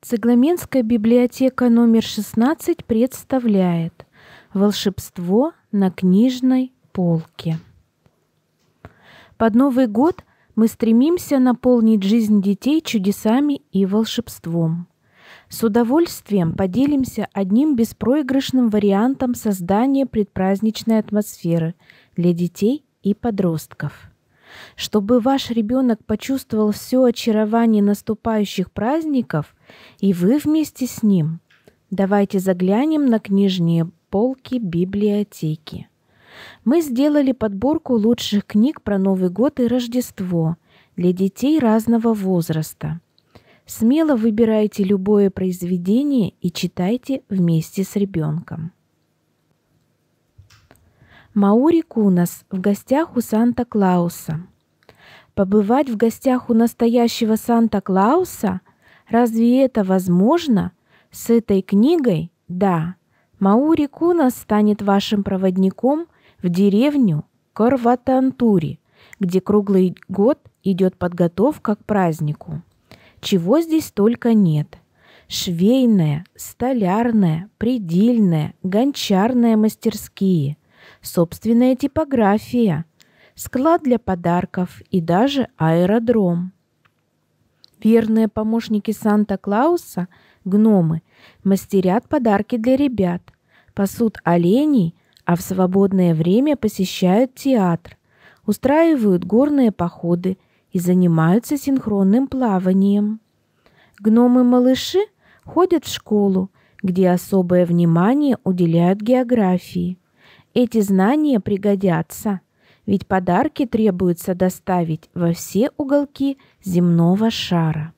Цегламенская библиотека номер 16 представляет «Волшебство на книжной полке». Под Новый год мы стремимся наполнить жизнь детей чудесами и волшебством. С удовольствием поделимся одним беспроигрышным вариантом создания предпраздничной атмосферы для детей и подростков – чтобы ваш ребенок почувствовал все очарование наступающих праздников, и вы вместе с ним. Давайте заглянем на книжные полки библиотеки. Мы сделали подборку лучших книг про Новый год и Рождество для детей разного возраста. Смело выбирайте любое произведение и читайте вместе с ребенком. Маури Кунас в гостях у Санта-Клауса. Побывать в гостях у настоящего Санта-Клауса? Разве это возможно? С этой книгой? Да. Маури Кунас станет вашим проводником в деревню Корватантури, где круглый год идет подготовка к празднику. Чего здесь только нет. Швейная, столярная, предельная, гончарная мастерские – собственная типография, склад для подарков и даже аэродром. Верные помощники Санта-Клауса, гномы, мастерят подарки для ребят, пасут оленей, а в свободное время посещают театр, устраивают горные походы и занимаются синхронным плаванием. Гномы-малыши ходят в школу, где особое внимание уделяют географии. Эти знания пригодятся, ведь подарки требуется доставить во все уголки земного шара.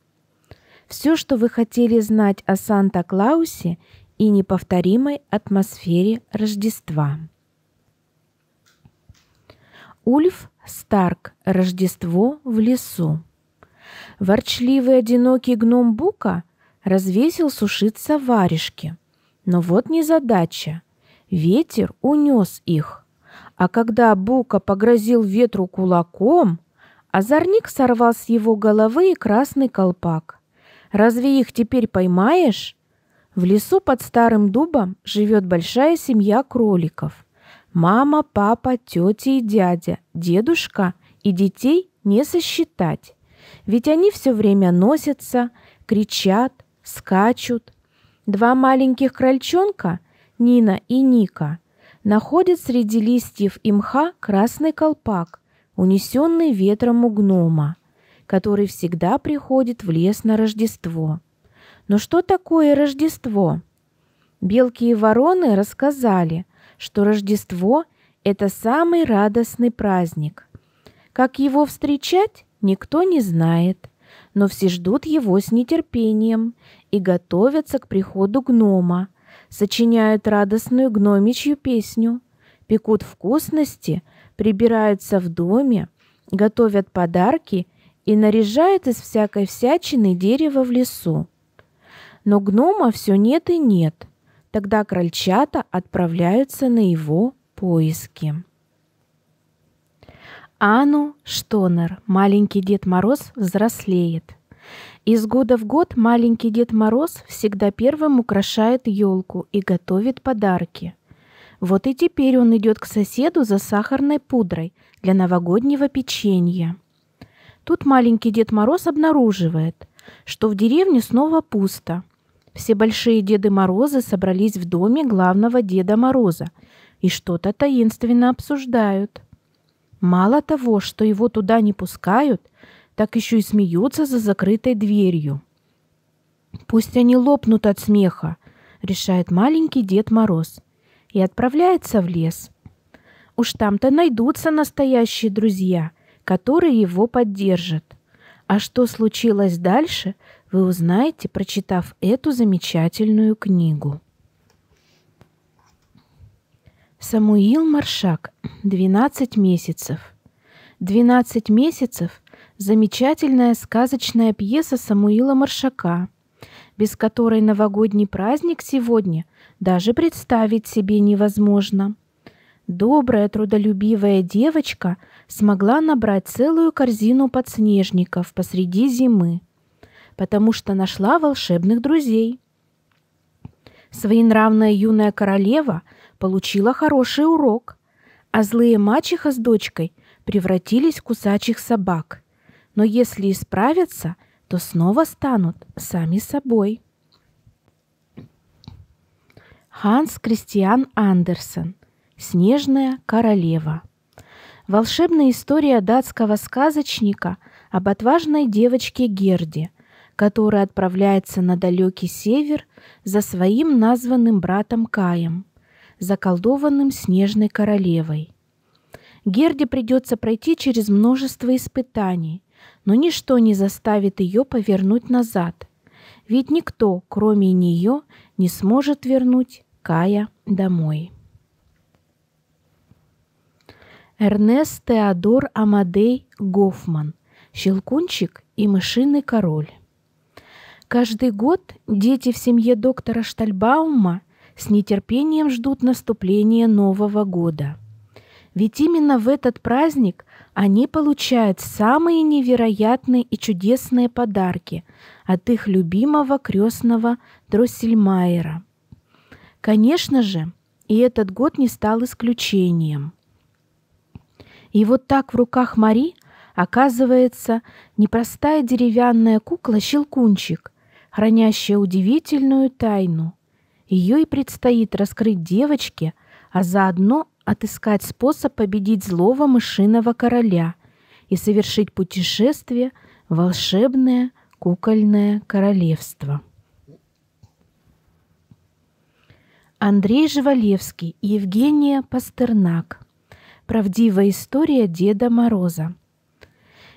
Все, что вы хотели знать о Санта-Клаусе и неповторимой атмосфере Рождества. Ульф Старк «Рождество в лесу». Ворчливый одинокий гном Бука развесил сушиться варежки. Но вот незадача. Ветер унес их. А когда Бука погрозил ветру кулаком, озорник сорвал с его головы и красный колпак. «Разве их теперь поймаешь?» В лесу под старым дубом живет большая семья кроликов. Мама, папа, тетя и дядя, дедушка и детей не сосчитать. Ведь они все время носятся, кричат, скачут. Два маленьких крольчонка – Нина и Ника находят среди листьев и мха красный колпак, унесенный ветром у гнома, который всегда приходит в лес на Рождество. Но «Ну что такое Рождество? Белки и вороны рассказали, что Рождество – это самый радостный праздник. Как его встречать, никто не знает, но все ждут его с нетерпением и готовятся к приходу гнома – сочиняют радостную гномичью песню, пекут вкусности, прибираются в доме, готовят подарки и наряжают из всякой всячины дерево в лесу. Но гнома все нет и нет. Тогда крольчата отправляются на его поиски. Ану Штонер, маленький Дед Мороз, взрослеет – из года в год маленький Дед Мороз всегда первым украшает елку и готовит подарки. Вот и теперь он идет к соседу за сахарной пудрой для новогоднего печенья. Тут маленький Дед Мороз обнаруживает, что в деревне снова пусто. Все большие Деды Морозы собрались в доме главного Деда Мороза и что-то таинственно обсуждают. Мало того, что его туда не пускают, так еще и смеются за закрытой дверью. «Пусть они лопнут от смеха», — решает маленький Дед Мороз и отправляется в лес. Уж там-то найдутся настоящие друзья, которые его поддержат. А что случилось дальше, вы узнаете, прочитав эту замечательную книгу. Самуил Маршак. Двенадцать месяцев. Двенадцать месяцев замечательная сказочная пьеса Самуила Маршака, без которой новогодний праздник сегодня даже представить себе невозможно. Добрая, трудолюбивая девочка смогла набрать целую корзину подснежников посреди зимы, потому что нашла волшебных друзей. Своенравная юная королева получила хороший урок, а злые мачеха с дочкой превратились в кусачих собак – но если исправятся, то снова станут сами собой. Ханс Кристиан Андерсен «Снежная королева» Волшебная история датского сказочника об отважной девочке Герде, которая отправляется на далекий север за своим названным братом Каем, заколдованным снежной королевой. Герде придется пройти через множество испытаний – но ничто не заставит ее повернуть назад, ведь никто, кроме нее, не сможет вернуть Кая домой. Эрнест Теодор Амадей Гофман «Щелкунчик и мышиный король». Каждый год дети в семье доктора Штальбаума с нетерпением ждут наступления Нового года. Ведь именно в этот праздник они получают самые невероятные и чудесные подарки от их любимого крестного Дроссельмайера. Конечно же, и этот год не стал исключением. И вот так в руках Мари оказывается непростая деревянная кукла-щелкунчик, хранящая удивительную тайну. Ее и предстоит раскрыть девочке, а заодно отыскать способ победить злого мышиного короля и совершить путешествие в волшебное кукольное королевство. Андрей Живалевский и Евгения Пастернак. Правдивая история Деда Мороза.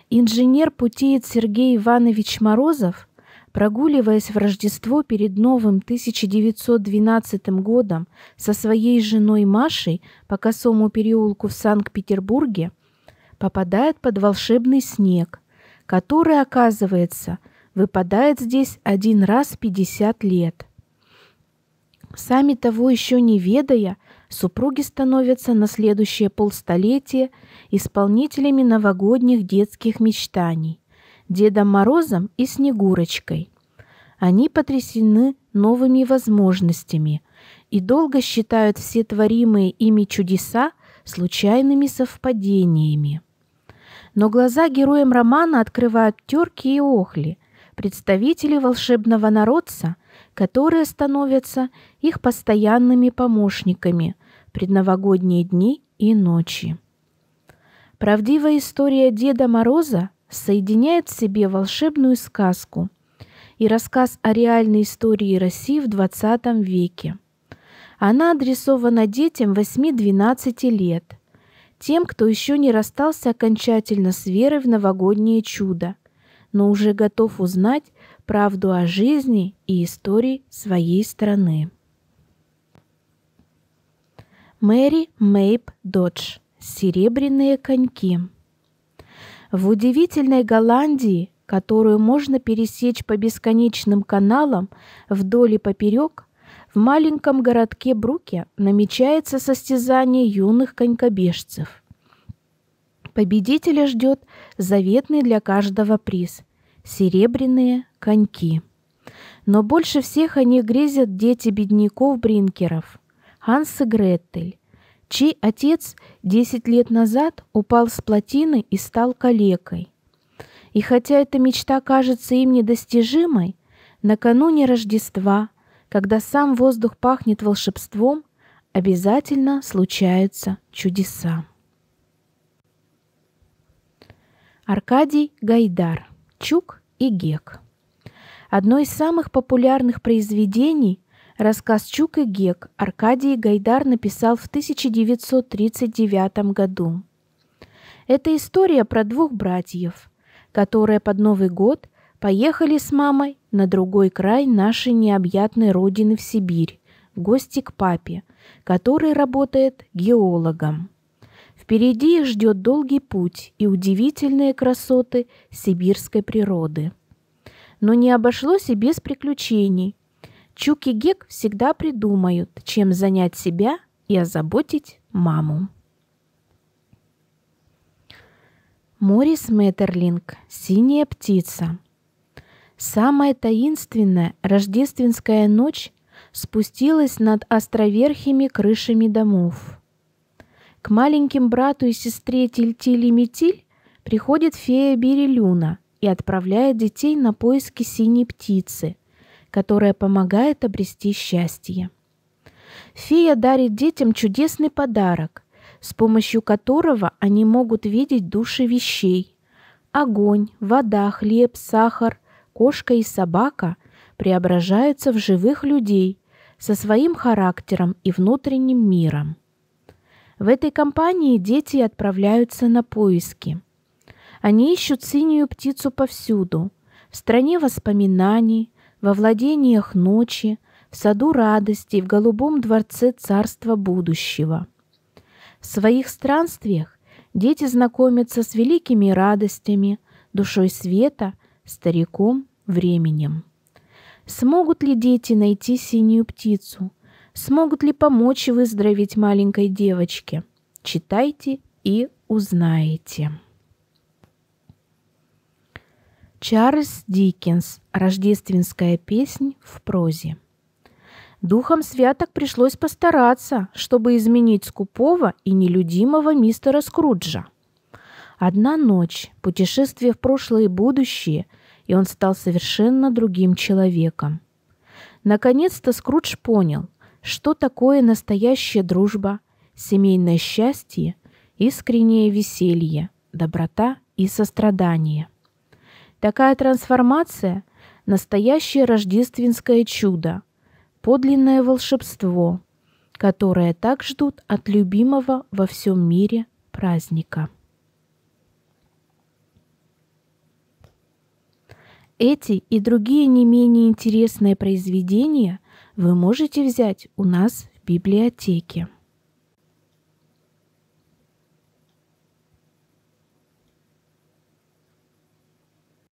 Инженер-путеец Сергей Иванович Морозов – Прогуливаясь в Рождество перед новым 1912 годом со своей женой Машей по косому переулку в Санкт-Петербурге, попадает под волшебный снег, который, оказывается, выпадает здесь один раз в 50 лет. Сами того еще не ведая, супруги становятся на следующее полстолетие исполнителями новогодних детских мечтаний. Дедом Морозом и Снегурочкой. Они потрясены новыми возможностями и долго считают все творимые ими чудеса случайными совпадениями. Но глаза героям романа открывают терки и охли, представители волшебного народца, которые становятся их постоянными помощниками в предновогодние дни и ночи. Правдивая история Деда Мороза соединяет в себе волшебную сказку и рассказ о реальной истории России в XX веке. Она адресована детям 8-12 лет, тем, кто еще не расстался окончательно с верой в новогоднее чудо, но уже готов узнать правду о жизни и истории своей страны. Мэри Мейп Додж «Серебряные коньки» В удивительной Голландии, которую можно пересечь по бесконечным каналам вдоль и поперек, в маленьком городке Бруке намечается состязание юных конькобежцев. Победителя ждет заветный для каждого приз – серебряные коньки. Но больше всех они них грезят дети бедняков-бринкеров – Ханс и Греттель чей отец 10 лет назад упал с плотины и стал калекой. И хотя эта мечта кажется им недостижимой, накануне Рождества, когда сам воздух пахнет волшебством, обязательно случаются чудеса. Аркадий Гайдар. Чук и Гек. Одно из самых популярных произведений Рассказ «Чук и Гек» Аркадий Гайдар написал в 1939 году. Это история про двух братьев, которые под Новый год поехали с мамой на другой край нашей необъятной родины в Сибирь, в гости к папе, который работает геологом. Впереди их ждет долгий путь и удивительные красоты сибирской природы. Но не обошлось и без приключений – Чук Гек всегда придумают, чем занять себя и озаботить маму. Морис Меттерлинг «Синяя птица». Самая таинственная рождественская ночь спустилась над островерхими крышами домов. К маленьким брату и сестре Тильтиль Метиль приходит фея Берелюна и отправляет детей на поиски синей птицы – которая помогает обрести счастье. Фея дарит детям чудесный подарок, с помощью которого они могут видеть души вещей. Огонь, вода, хлеб, сахар, кошка и собака преображаются в живых людей со своим характером и внутренним миром. В этой компании дети отправляются на поиски. Они ищут синюю птицу повсюду, в стране воспоминаний, во владениях ночи, в саду радости в голубом дворце царства будущего. В своих странствиях дети знакомятся с великими радостями, душой света, стариком, временем. Смогут ли дети найти синюю птицу? Смогут ли помочь выздороветь маленькой девочке? Читайте и узнаете. Чарльз Диккенс. Рождественская песнь в прозе. Духом святок пришлось постараться, чтобы изменить скупого и нелюдимого мистера Скруджа. Одна ночь, путешествие в прошлое и будущее, и он стал совершенно другим человеком. Наконец-то Скрудж понял, что такое настоящая дружба, семейное счастье, искреннее веселье, доброта и сострадание. Такая трансформация – настоящее рождественское чудо, подлинное волшебство, которое так ждут от любимого во всем мире праздника. Эти и другие не менее интересные произведения вы можете взять у нас в библиотеке.